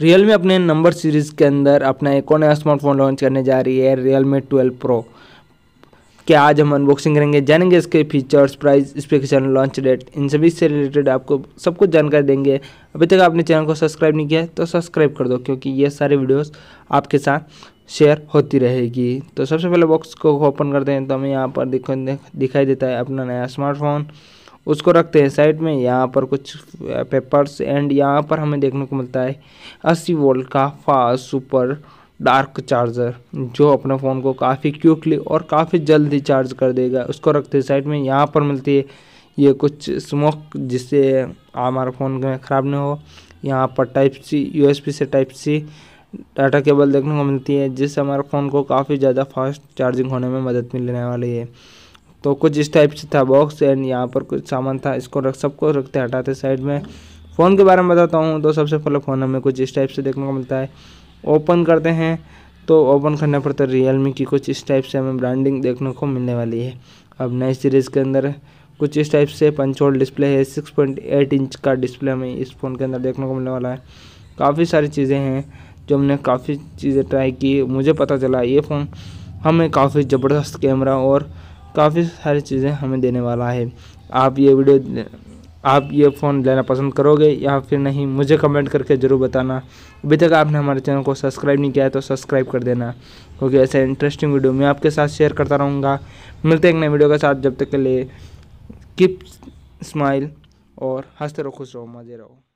real me अपने number series के अंदर अपना एक और नया स्मार्टफोन लॉन्च करने जा रही है रियल मी ट्वेल्व प्रो क्या आज हम अनबॉक्सिंग करेंगे जानेंगे इसके features price specification launch date इन सभी से रिलेटेड आपको सब कुछ जानकारी देंगे अभी तक आपने चैनल को सब्सक्राइब नहीं किया है तो सब्सक्राइब कर दो क्योंकि ये सारे वीडियोस आपके साथ शेयर होती रहेगी तो सबसे पहले बॉक्स को ओपन करते हैं तो हमें यहाँ पर दिखाई देता है अपना नया स्मार्टफोन उसको रखते हैं साइड में यहाँ पर कुछ पेपर्स एंड यहाँ पर हमें देखने को मिलता है अस्सी वोल्ट का फास्ट सुपर डार्क चार्जर जो अपने फ़ोन को काफ़ी क्विकली और काफ़ी जल्दी चार्ज कर देगा उसको रखते हैं साइड में यहाँ पर मिलती है ये कुछ स्मोक जिससे हमारा फ़ोन में ख़राब ना हो यहाँ पर टाइप सी यू से टाइप सी डाटा केबल देखने को मिलती है जिससे हमारे फ़ोन को काफ़ी ज़्यादा फास्ट चार्जिंग होने में मदद मिलने वाली है तो कुछ इस टाइप से था बॉक्स एंड यहाँ पर कुछ सामान था इसको रख सबको रखते हटाते साइड में फ़ोन के बारे में बताता हूँ तो सबसे पहले फ़ोन हमें कुछ इस टाइप से देखने को मिलता है ओपन करते हैं तो ओपन करने पर तो रियलमी की कुछ इस टाइप से हमें ब्रांडिंग देखने को मिलने वाली है अब नए सीरीज़ के अंदर कुछ इस टाइप से पंचोल डिस्प्ले है सिक्स पॉइंट एट इंच का डिस्प्ले हमें इस फ़ोन के अंदर देखने को मिलने वाला है काफ़ी सारी चीज़ें हैं जो हमने काफ़ी चीज़ें ट्राई की मुझे पता चला ये फ़ोन हमें काफ़ी ज़बरदस्त कैमरा और काफ़ी सारी चीज़ें हमें देने वाला है आप ये वीडियो आप ये फ़ोन लेना पसंद करोगे या फिर नहीं मुझे कमेंट करके ज़रूर बताना अभी तक आपने हमारे चैनल को सब्सक्राइब नहीं किया है तो सब्सक्राइब कर देना क्योंकि ऐसे इंटरेस्टिंग वीडियो मैं आपके साथ शेयर करता रहूँगा मिलते हैं एक नए वीडियो के साथ जब तक के लिए किप स्माइल और हंसते रहो खुश रहो मज़े रहो